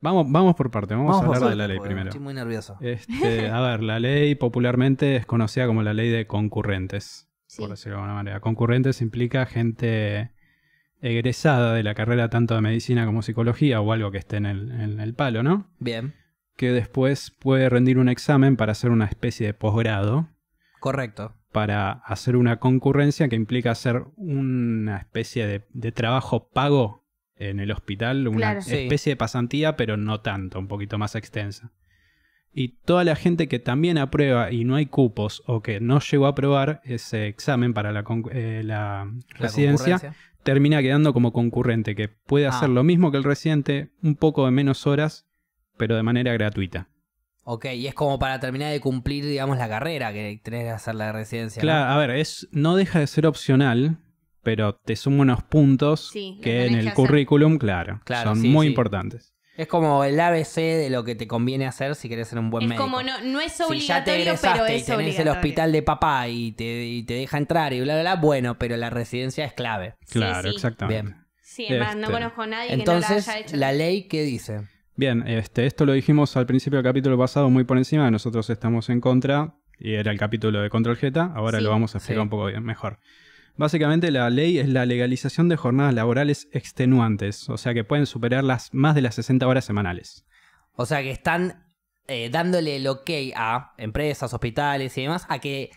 Vamos, vamos por parte, vamos, a hablar de la ley primero. Estoy muy nervioso. Este, a ver, la ley popularmente es conocida como la ley de concurrentes, por decirlo de alguna manera. Concurrentes implica gente egresada de la carrera tanto de medicina como psicología o algo que esté en el, palo, ¿no? Bien. Que después puede rendir un examen para hacer una especie de posgrado. Correcto. Para hacer una concurrencia que implica hacer una especie de trabajo pago en el hospital, una especie de pasantía, pero no tanto, un poquito más extensa. Y toda la gente que también aprueba y no hay cupos o que no llegó a aprobar ese examen para la, eh, residencia, termina quedando como concurrente, que puede ah. hacer lo mismo que el residente, un poco de menos horas, pero de manera gratuita. Ok, y es como para terminar de cumplir, digamos, la carrera que tenés que hacer la residencia. Claro, a ver, es, no deja de ser opcional, pero te sumo unos puntos que en el currículum, claro, son muy importantes. Es como el ABC de lo que te conviene hacer si quieres ser un buen es Como no, no es obligatorio, ya te pero es y tenés el hospital de papá y te, te, deja entrar y bla, bla, bla, bueno, pero la residencia es clave. Claro, exactamente. Bien. Sí, además no este, conozco a nadie Entonces, que no la haya hecho. ¿La ley qué dice? Bien, este, esto lo dijimos al principio del capítulo pasado muy por encima, nosotros estamos en contra, y era el capítulo de Control Jeta, ahora lo vamos a explicar un poco mejor. Básicamente la ley es la legalización de jornadas laborales extenuantes, o sea que pueden superar las más de las 60 horas semanales. O sea que están eh, dándole el ok a empresas, hospitales y demás a que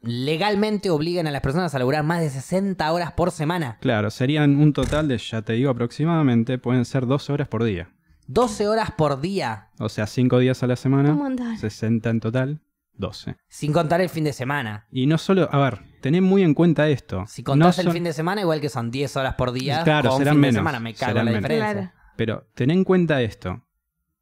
legalmente obligan a las personas a laburar más de 60 horas por semana. Claro, serían un total de, ya te digo aproximadamente, pueden ser 12 horas por día. 12 horas por día. O sea, 5 días a la semana. 60 en total. 12. Sin contar el fin de semana. Y no solo, a ver, tened muy en cuenta esto. Si contás el fin de semana, igual que son 10 horas por día, claro, con serán fin menos, de semana me cago la Pero ten en cuenta esto,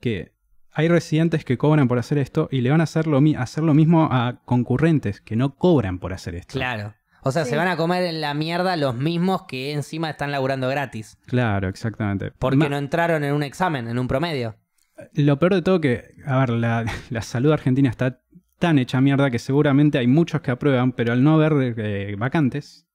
que hay residentes que cobran por hacer esto y le van a hacer lo, hacer lo mismo a concurrentes que no cobran por hacer esto. Claro. O sea, se van a comer en la mierda los mismos que encima están laburando gratis. Claro, exactamente. Porque no entraron en un examen, en un promedio. Lo peor de todo que, a ver, la salud argentina está tan hecha mierda que seguramente hay muchos que aprueban, pero al no haber eh, vacantes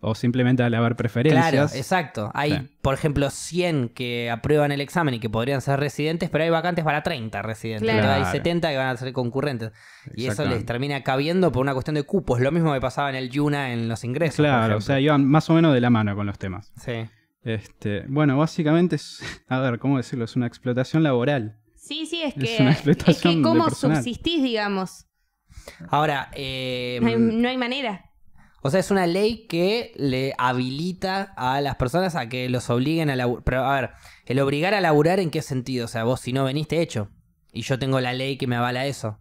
o simplemente al haber preferencias. Claro, exacto. Hay, por ejemplo, 100 que aprueban el examen y que podrían ser residentes, pero hay vacantes para 30 residentes. Claro. Hay 70 que van a ser concurrentes. Y eso les termina cabiendo por una cuestión de cupos. Lo mismo que pasaba en el Yuna en los ingresos. Claro, o sea, iban más o menos de la mano con los temas. Sí. Este, bueno, básicamente es, a ver, ¿cómo decirlo? Es una explotación laboral. Sí, sí, es que, es, es que cómo subsistís, digamos. Ahora... Eh, no, hay, manera. O sea, es una ley que le habilita a las personas a que los obliguen a laburar. Pero, a ver, el obligar a laburar en qué sentido? O sea, vos si no veniste hecho. Y yo tengo la ley que me avala eso.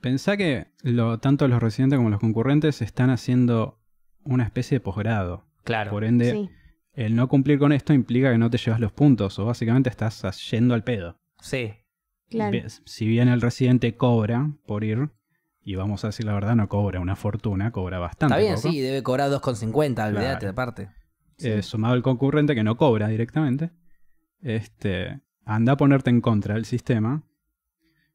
Pensá que lo, tanto los residentes como los concurrentes están haciendo una especie de posgrado. Claro. Por ende, el no cumplir con esto implica que no te llevas los puntos. O básicamente estás yendo al pedo. Sí. Claro. Si bien el residente cobra por ir, y vamos a decir la verdad, no cobra una fortuna, cobra bastante. Está bien, sí, debe cobrar 2,50, olvídate, aparte. Eh, sumado el concurrente que no cobra directamente, este, anda a ponerte en contra del sistema,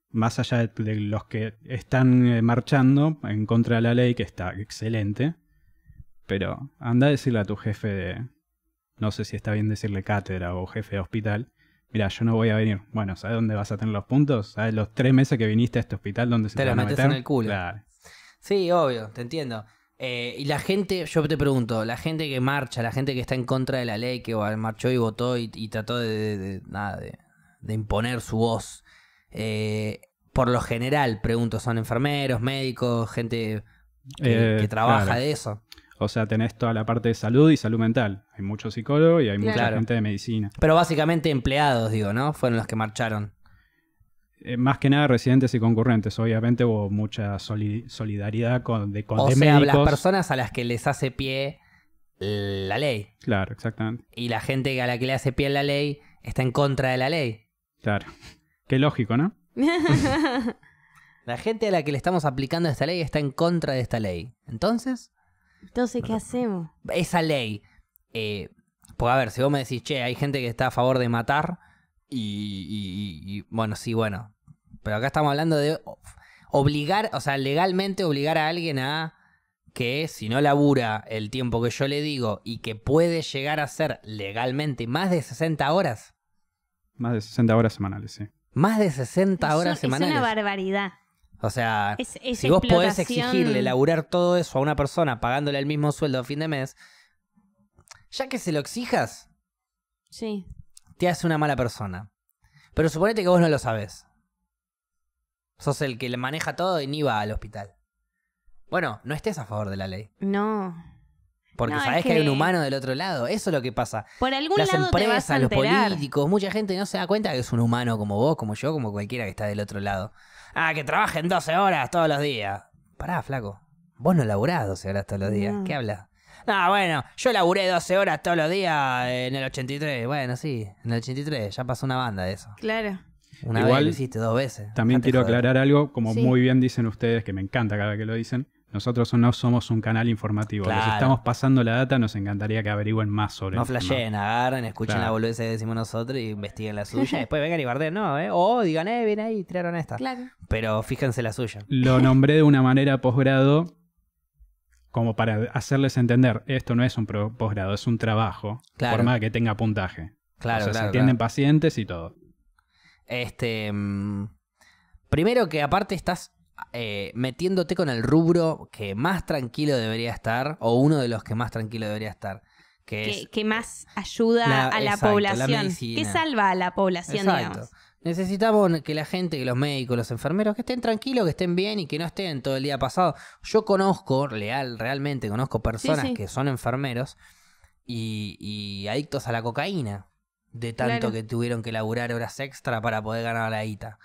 más allá de los que están eh, marchando en contra de la ley, que está excelente, pero anda a decirle a tu jefe de, no sé si está bien decirle cátedra o jefe de hospital, mira, yo no voy a venir. Bueno, ¿sabes dónde vas a tener los puntos? ¿Sabes los tres meses que viniste a este hospital donde se te, te metes en el culo. Claro. Sí, obvio, te entiendo. Eh, y la gente, yo te pregunto, la gente que marcha, la gente que está en contra de la ley, que marchó y votó y, trató de, nada, de, imponer su voz, eh, por lo general, pregunto, ¿son enfermeros, médicos, gente que, eh, trabaja de eso? O sea, tenés toda la parte de salud y salud mental. Hay muchos psicólogos y hay mucha gente de medicina. Pero básicamente empleados, digo, ¿no? Fueron los que marcharon. Eh, más que nada residentes y concurrentes. Obviamente hubo mucha solidaridad con, de, con o sea, las personas a las que les hace pie la ley. Claro, exactamente. Y la gente a la que le hace pie la ley está en contra de la ley. Claro. Qué lógico, ¿no? la gente a la que le estamos aplicando esta ley está en contra de esta ley. Entonces. Entonces, ¿qué hacemos? Esa ley. Eh, pues a ver, si vos me decís, che, hay gente que está a favor de matar y, bueno, sí, bueno. Pero acá estamos hablando de obligar, o sea, legalmente obligar a alguien a que si no labura el tiempo que yo le digo y que puede llegar a ser legalmente más de 60 horas. Más de 60 horas semanales, sí. Más de 60 horas semanales. Es una barbaridad. O sea, si vos podés exigirle laburar todo eso a una persona pagándole el mismo sueldo a fin de mes, ya que se lo exijas, sí. te hace una mala persona. Pero suponete que vos no lo sabes. Sos el que le maneja todo y ni va al hospital. Bueno, no estés a favor de la ley. No. Porque sabés que... hay un humano del otro lado. Eso es lo que pasa. Por algún Las empresas, los políticos, mucha gente no se da cuenta que es un humano como vos, como yo, como cualquiera que está del otro lado. Ah, que trabajen 12 horas todos los días. Pará, flaco. Vos no laburás 12 horas todos los días. ¿Qué hablas? Ah, bueno, yo laburé 12 horas todos los días en el 83. Bueno, sí, en el 83. Ya pasó una banda de eso. Claro. Una vez lo hiciste dos veces. También quiero aclarar algo, como muy bien dicen ustedes, que me encanta cada vez que lo dicen. Nosotros no somos un canal informativo. Claro. estamos pasando la data, nos encantaría que averigüen más sobre No flasheen, agarren, escuchen la boludez que decimos nosotros y investiguen la suya. después vengan y guarden no, ¿eh? O digan, eh, viene ahí, tiraron esta. Claro. Pero fíjense la suya. Lo nombré de una manera posgrado como para hacerles entender, esto no es un posgrado, es un trabajo. Claro. Forma que tenga puntaje. Claro, o sea, claro, se entienden pacientes y todo. Este... Mm, primero que aparte estás eh, metiéndote con el rubro que más tranquilo debería estar, o uno de los que más tranquilo debería estar. Que, más ayuda a la población, que salva a la población, exacto. digamos. Necesitamos que la gente, que los médicos, los enfermeros, que estén tranquilos, que estén bien y que no estén todo el día pasado. Yo conozco, leal, realmente conozco personas que son enfermeros y, adictos a la cocaína, de tanto que tuvieron que laburar horas extra para poder ganar la ITA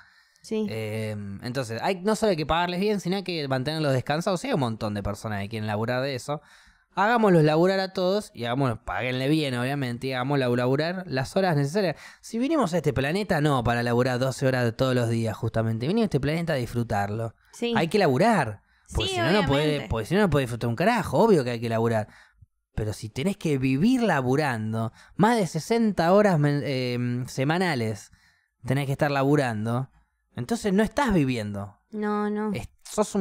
eh, entonces, hay, no solo hay que pagarles bien, sino hay que mantenerlos descansados. hay un montón de personas que quieren laburar de eso. Hagámoslos laburar a todos y hagámoslos, paguenle bien, obviamente, y hagámoslos laburar las horas necesarias. Si vinimos a este planeta, no para laburar 12 horas todos los días, justamente. Vinimos a este planeta a disfrutarlo. Hay que laburar. Porque si no, no puede, no, disfrutar un carajo. Obvio que hay que laburar. Pero si tenés que vivir laburando más de 60 horas eh, semanales, tenés que estar laburando entonces no estás viviendo. No, no. Es, sos,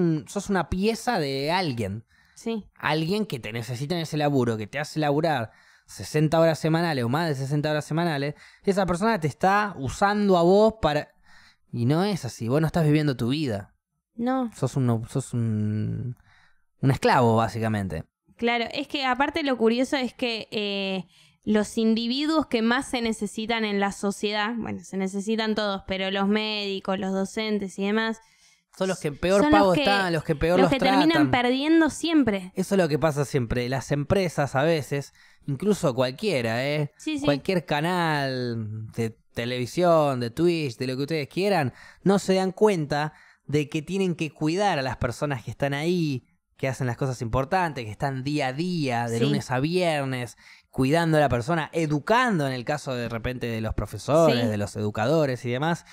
una pieza de alguien. Sí. Alguien que te necesita en ese laburo, que te hace laburar 60 horas semanales o más de 60 horas semanales. Esa persona te está usando a vos para... Y no es así. Vos no estás viviendo tu vida. No. Sos, un, sos un, un esclavo, básicamente. Claro, es que aparte lo curioso es que eh, los individuos que más se necesitan en la sociedad, bueno, se necesitan todos, pero los médicos, los docentes y demás, son los que peor pago están, los que peor los, los que terminan perdiendo siempre. Eso es lo que pasa siempre. Las empresas a veces, incluso cualquiera, ¿eh? Cualquier canal de televisión, de Twitch, de lo que ustedes quieran, no se dan cuenta de que tienen que cuidar a las personas que están ahí, que hacen las cosas importantes, que están día a día, de lunes a viernes, cuidando a la persona, educando en el caso de repente de los profesores, de los educadores y demás.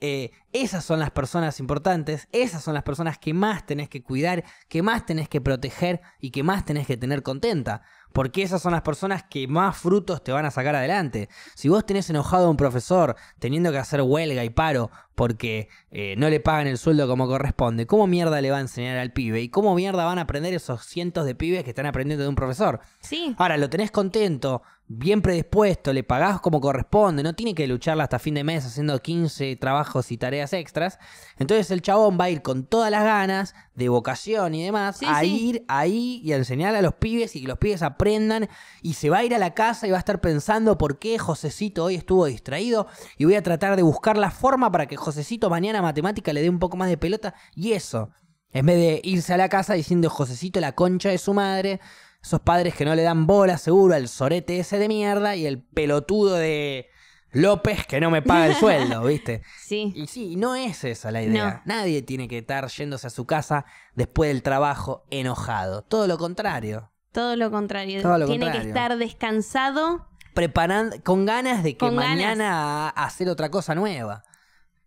Eh, esas son las personas importantes, esas son las personas que más tenés que cuidar, que más tenés que proteger y que más tenés que tener contenta. Porque esas son las personas que más frutos te van a sacar adelante. Si vos tenés enojado a un profesor teniendo que hacer huelga y paro porque eh, no le pagan el sueldo como corresponde, ¿cómo mierda le va a enseñar al pibe? ¿Y cómo mierda van a aprender esos cientos de pibes que están aprendiendo de un profesor? Sí. Ahora, lo tenés contento, bien predispuesto, le pagás como corresponde, no tiene que lucharla hasta fin de mes haciendo 15 trabajos y tareas extras. Entonces el chabón va a ir con todas las ganas, de vocación y demás, a ir ahí y a enseñar a los pibes y que los pibes a aprendan y se va a ir a la casa y va a estar pensando por qué Josecito hoy estuvo distraído y voy a tratar de buscar la forma para que Josecito mañana matemática le dé un poco más de pelota y eso. En vez de irse a la casa diciendo Josecito la concha de su madre, esos padres que no le dan bola seguro al sorete ese de mierda y el pelotudo de... López que no me paga el sueldo, ¿viste? Sí. Y sí, no es esa la idea. Nadie tiene que estar yéndose a su casa después del trabajo enojado. Todo lo contrario. Todo lo contrario. Tiene que estar descansado. Preparando, con ganas de que mañana hacer otra cosa nueva.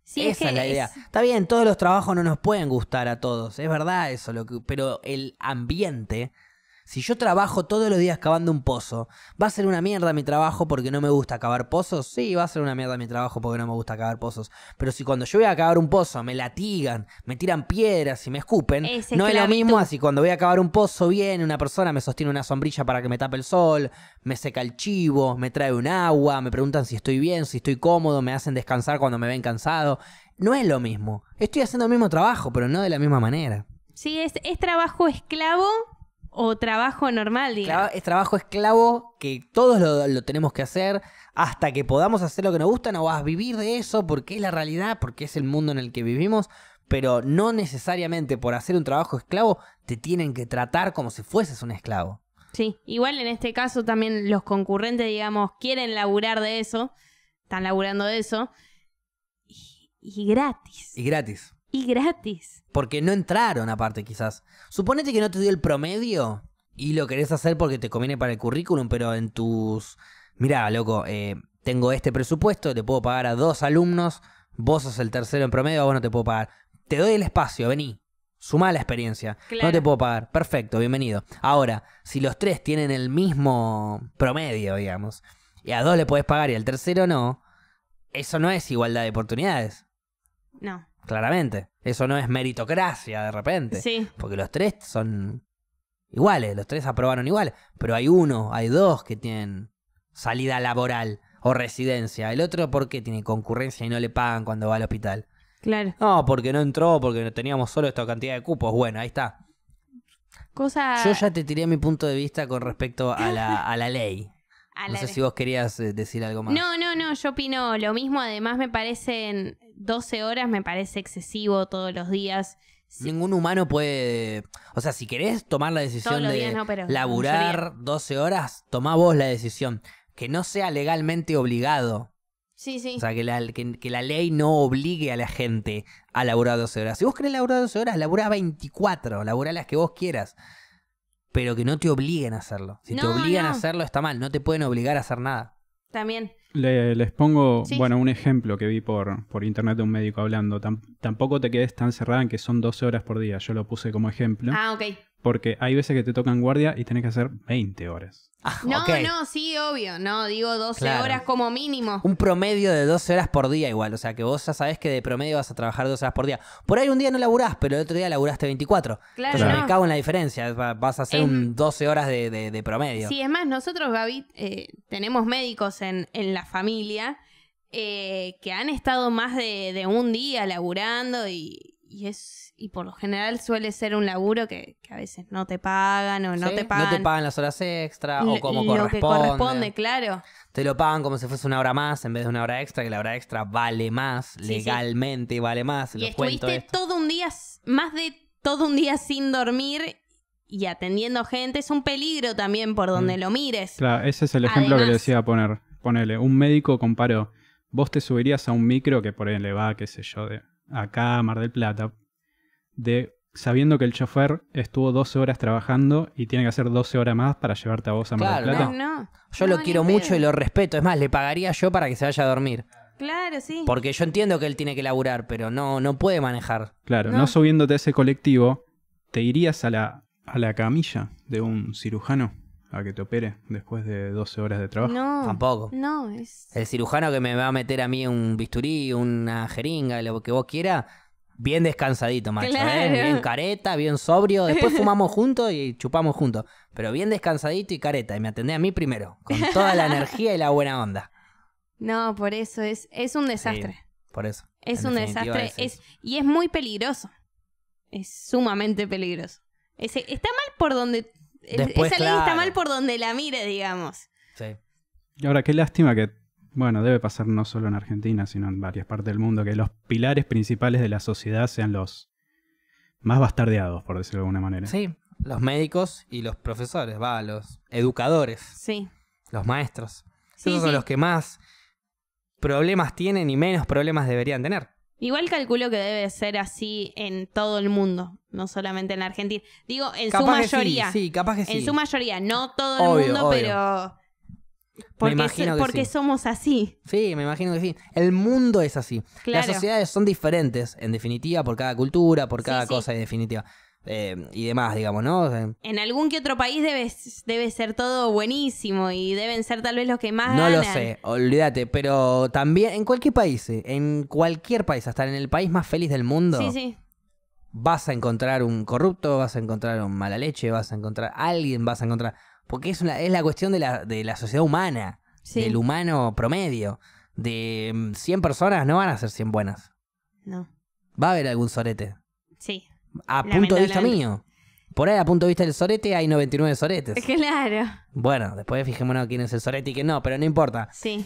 Sí, Esa es, la idea. Está bien, todos los trabajos no nos pueden gustar a todos, es verdad eso, lo que, pero el ambiente si yo trabajo todos los días cavando un pozo, ¿va a ser una mierda mi trabajo porque no me gusta cavar pozos? Sí, va a ser una mierda mi trabajo porque no me gusta cavar pozos. Pero si cuando yo voy a cavar un pozo me latigan, me tiran piedras y me escupen, no es lo mismo así. Cuando voy a cavar un pozo, bien, una persona, me sostiene una sombrilla para que me tape el sol, me seca el chivo, me trae un agua, me preguntan si estoy bien, si estoy cómodo, me hacen descansar cuando me ven cansado. No es lo mismo. Estoy haciendo el mismo trabajo, pero no de la misma manera. Sí, es trabajo esclavo o trabajo normal, digamos. es trabajo esclavo que todos lo, tenemos que hacer hasta que podamos hacer lo que nos gusta, no vas a vivir de eso porque es la realidad, porque es el mundo en el que vivimos, pero no necesariamente por hacer un trabajo esclavo te tienen que tratar como si fueses un esclavo. Sí, igual en este caso también los concurrentes, digamos, quieren laburar de eso, están laburando de eso, y gratis. Y gratis. Y gratis. Porque no entraron aparte quizás. Suponete que no te dio el promedio y lo querés hacer porque te conviene para el currículum, pero en tus... Mirá, loco, eh, tengo este presupuesto, te puedo pagar a dos alumnos, vos sos el tercero en promedio, vos no te puedo pagar. Te doy el espacio, vení. Sumá la experiencia. No te puedo pagar. Perfecto, bienvenido. Ahora, si los tres tienen el mismo promedio, digamos, y a dos le puedes pagar y al tercero no, eso no es igualdad de oportunidades. No. Claramente. Eso no es meritocracia de repente. Sí. Porque los tres son iguales, los tres aprobaron igual. Pero hay uno, hay dos que tienen salida laboral o residencia. El otro, ¿por qué tiene concurrencia y no le pagan cuando va al hospital? Claro. No, porque no entró, porque teníamos solo esta cantidad de cupos. Bueno, ahí está. Cosa... Yo ya te tiré mi punto de vista con respecto a la, ley. no sé si vos querías eh, decir algo más. No, no, no, yo opino lo mismo. Además, me parecen 12 horas me parece excesivo todos los días. Ningún humano puede. O sea, si querés tomar la decisión de no, laburar 12 horas, tomá vos la decisión. Que no sea legalmente obligado. Sí, sí. O sea, que la, que, la ley no obligue a la gente a laburar 12 horas. Si vos querés laburar 12 horas, laburá 24, laburá las que vos quieras. Pero que no te obliguen a hacerlo. Si te obligan a hacerlo, está mal. No te pueden obligar a hacer nada. También. Le, les pongo, bueno, un ejemplo que vi por, por internet de un médico hablando. tampoco te quedes tan cerrada en que son 12 horas por día. Yo lo puse como ejemplo. Ah, ok. Porque hay veces que te tocan guardia y tenés que hacer 20 horas. Ah, no, no, sí, obvio. No, digo 12 horas como mínimo. Un promedio de 12 horas por día igual. O sea, que vos ya sabés que de promedio vas a trabajar 12 horas por día. Por ahí un día no laburás, pero el otro día laburaste 24. Claro. Entonces me cago en la diferencia. Vas a hacer em, un 12 horas de, promedio. Sí, es más, nosotros, Gaby, eh, tenemos médicos en, en la familia eh, que han estado más de un día laburando y, y es y por lo general suele ser un laburo que, a veces no te pagan o no te pagan. No te pagan las horas extra o como lo corresponde. que corresponde, claro. Te lo pagan como si fuese una hora más en vez de una hora extra, que la hora extra vale más, legalmente vale más. Y estuviste todo un día, más de todo un día sin dormir y atendiendo gente, es un peligro también por mm. donde lo mires. Claro, ese es el ejemplo que le decía poner. Ponele, un médico comparó. Vos te subirías a un micro que por ahí le va, qué sé yo, de acá a Mar del Plata, de sabiendo que el chofer estuvo 12 horas trabajando y tiene que hacer 12 horas más para llevarte a vos a Mar del Plata. Yo lo quiero mucho y lo respeto. Es más, le pagaría yo para que se vaya a dormir. Claro, sí. Porque yo entiendo que él tiene que laburar, pero no, no puede manejar. Claro, no. subiéndote a ese colectivo, te irías a a la camilla de un cirujano a que te opere después de 12 horas de trabajo. No. Tampoco. No, es. El cirujano que me va a meter a mí un bisturí, una jeringa, lo que vos quieras, bien descansadito, macho. ¿eh? Bien careta, bien sobrio. Después fumamos juntos y chupamos juntos. Pero bien descansadito y careta. Y me atendé a mí primero, con toda la energía y la buena onda. No, por eso es, es un desastre. por eso. Es un desastre. Es, y es muy peligroso. Es sumamente peligroso. ese está mal por donde esa ley está mal por donde la mire digamos. Sí. Y ahora, qué lástima que, bueno, debe pasar no solo en Argentina, sino en varias partes del mundo, que los pilares principales de la sociedad sean los más bastardeados, por decirlo de alguna manera. Sí, los médicos y los profesores, va, los educadores. Sí. Los maestros. Esos son los que más problemas tienen y menos problemas deberían tener. Igual calculo que debe ser así en todo el mundo, no solamente en Argentina. Digo, en su mayoría. sí, capaz que sí. En su mayoría, no todo el mundo, pero. Porque, porque somos así. Sí, me imagino que sí. El mundo es así. Las sociedades son diferentes, en definitiva, por cada cultura, por cada cosa, en definitiva. Em, y demás, digamos, ¿no? En algún que otro país debe, debe ser todo buenísimo y deben ser tal vez los que más no lo sé, olvídate, pero también en cualquier país, eh, en cualquier país, hasta en el país más feliz del mundo. Vas a encontrar un corrupto, vas a encontrar un mala leche, vas a encontrar alguien, vas a encontrar. Porque es, es la cuestión de la, sociedad humana, del humano promedio. De 100 em, personas no van a ser 100 buenas. No. Va a haber algún sorete. Sí, a punto de vista mío. Por ahí, a punto de vista del sorete, hay 99 soretes. Claro. Bueno, después fijémonos quién es el sorete y quién no, pero no importa. Sí.